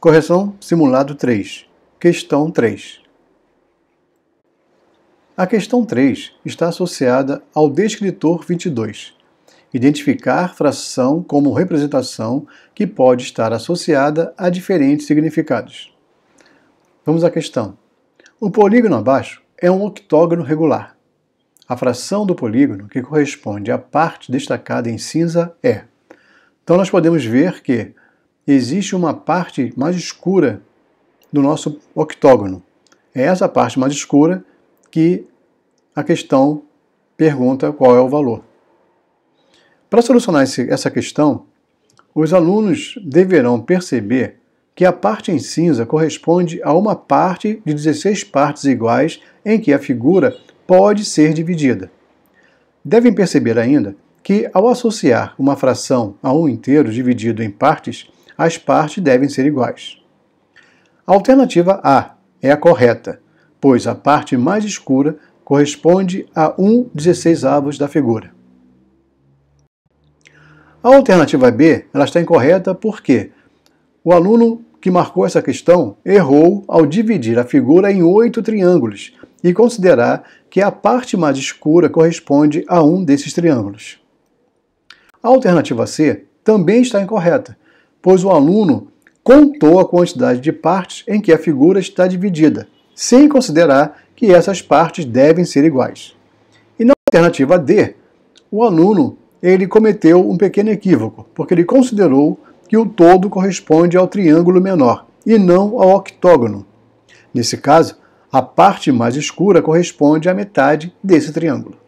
Correção simulado 3. Questão 3. A questão 3 está associada ao descritor 22. Identificar fração como representação que pode estar associada a diferentes significados. Vamos à questão. O polígono abaixo é um octógono regular. A fração do polígono que corresponde à parte destacada em cinza é. Então nós podemos ver que existe uma parte mais escura do nosso octógono. É essa parte mais escura que a questão pergunta qual é o valor. Para solucionar esse, essa questão, os alunos deverão perceber que a parte em cinza corresponde a uma parte de 16 partes iguais em que a figura pode ser dividida. Devem perceber ainda que, ao associar uma fração a um inteiro dividido em partes, as partes devem ser iguais. A alternativa A é a correta, pois a parte mais escura corresponde a 1 16 avos da figura. A alternativa B ela está incorreta porque o aluno que marcou essa questão errou ao dividir a figura em oito triângulos e considerar que a parte mais escura corresponde a um desses triângulos. A alternativa C também está incorreta, pois o aluno contou a quantidade de partes em que a figura está dividida, sem considerar que essas partes devem ser iguais. E na alternativa D, o aluno ele cometeu um pequeno equívoco, porque ele considerou que o todo corresponde ao triângulo menor e não ao octógono. Nesse caso, a parte mais escura corresponde à metade desse triângulo.